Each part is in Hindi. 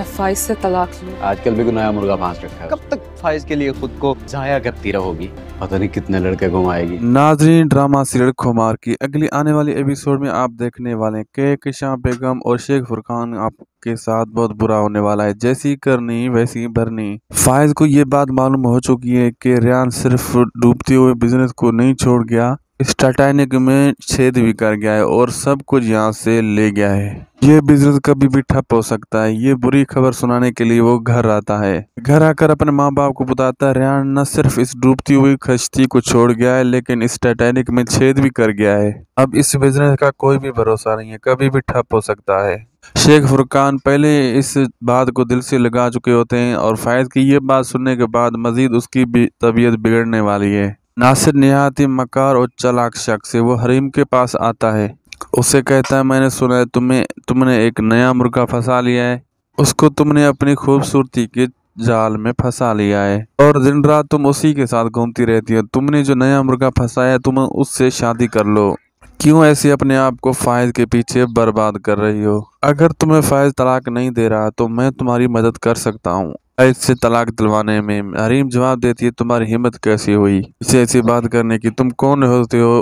मैं फाइज से तलाक लूँ आजकल भी नया मुर्गा भांस रखा है कब तक फाइज के लिए खुद को जाया करती रहोगी पता नहीं कितने लड़के घुमाएगी नाजरीन ड्रामा सीरियल खुमार की अगली आने वाली एपिसोड में आप देखने वाले के किशा बेगम और शेख फुरकान आपके साथ बहुत बुरा होने वाला है जैसी करनी वैसी भरनी फायज को ये बात मालूम हो चुकी है कि रियान सिर्फ डूबते हुए बिजनेस को नहीं छोड़ गया इस टाटानिक में छेद भी कर गया है और सब कुछ यहाँ से ले गया है ये बिजनेस कभी भी ठप हो सकता है ये बुरी खबर सुनाने के लिए वो घर आता है घर आकर अपने माँ बाप को बताता है रियान न सिर्फ इस डूबती हुई खश्ती को छोड़ गया है लेकिन इस टाइटैनिक में छेद भी कर गया है अब इस बिजनेस का कोई भी भरोसा नहीं है कभी भी ठप हो सकता है शेख फुरकान पहले इस बात को दिल से लगा चुके होते हैं और फायद की ये बात सुनने के बाद मजीद उसकी भी तबीयत बिगड़ने वाली है नासिर नहायत ही मकार और चलाक शख्स है वो हरीम के पास आता है उसे कहता है मैंने सुना है तुम्हें तुमने एक नया मुर्गा फंसा लिया है उसको तुमने अपनी खूबसूरती के जाल में फंसा लिया है और दिन रात तुम उसी के साथ घूमती रहती हो तुमने जो नया मुर्गा फंसाया है तुम उससे शादी कर लो क्यों ऐसे अपने आप को फायद के पीछे बर्बाद कर रही हो अगर तुम्हें फायज तलाक नहीं दे रहा तो मैं तुम्हारी मदद कर सकता हूँ ऐसे तलाक दिलवाने में हरीम जवाब देती है तुम्हारी हिम्मत कैसी हुई इसे ऐसी बात करने की तुम कौन होते हो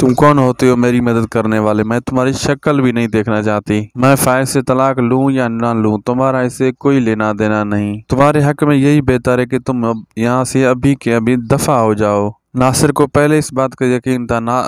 तुम कौन होते हो मेरी मदद करने वाले मैं तुम्हारी शक्ल भी नहीं देखना चाहती मैं फायद से तलाक लूं या ना लूं तुम्हारा इसे कोई लेना देना नहीं तुम्हारे हक में यही बेहतर है कि तुम अब यहाँ से अभी के अभी दफा हो जाओ नासिर को पहले इस बात का यकीन था ना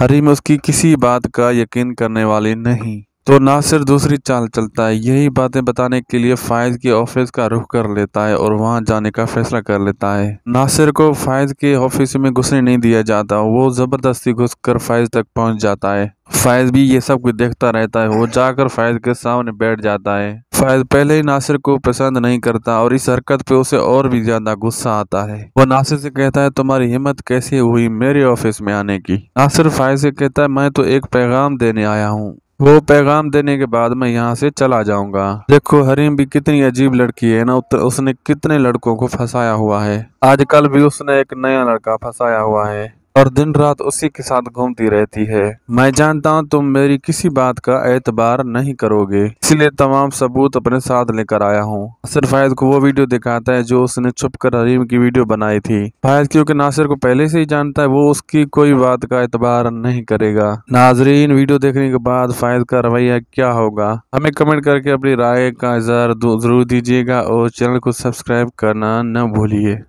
हरीम उसकी किसी बात का यकीन करने वाली नहीं तो नासिर दूसरी चाल चलता है यही बातें बताने के लिए फायज के ऑफिस का रुख कर लेता है और वहां जाने का फैसला कर लेता है नासिर को फायज के ऑफिस में घुसने नहीं दिया जाता वो जबरदस्ती घुसकर फायज तक पहुंच जाता है फायज भी ये सब कुछ देखता रहता है वो जाकर फायज के सामने बैठ जाता है फायज पहले ही नासिर को पसंद नहीं करता और इस हरकत पे उसे और भी ज्यादा गुस्सा आता है वो नासिर से कहता है तुम्हारी हिम्मत कैसे हुई मेरे ऑफिस में आने की नासिर फायज से कहता है मैं तो एक पैगाम देने आया हूँ वो पैगाम देने के बाद मैं यहाँ से चला जाऊंगा देखो हरीम भी कितनी अजीब लड़की है ना उसने कितने लड़कों को फंसाया हुआ है आजकल भी उसने एक नया लड़का फंसाया हुआ है और दिन रात उसी के साथ घूमती रहती है मैं जानता हूँ तुम मेरी किसी बात का एतबार नहीं करोगे इसलिए तमाम सबूत अपने साथ लेकर आया हूँ नासिर फायद को वो वीडियो दिखाता है जो उसने छुप कर हरीम की वीडियो बनाई थी फायद क्योंकि नासिर को पहले से ही जानता है वो उसकी कोई बात का एतबार नहीं करेगा नाजरीन वीडियो देखने के बाद फायद का रवैया क्या होगा हमें कमेंट करके अपनी राय का इजहार जरूर दीजिएगा और चैनल को सब्सक्राइब करना न भूलिए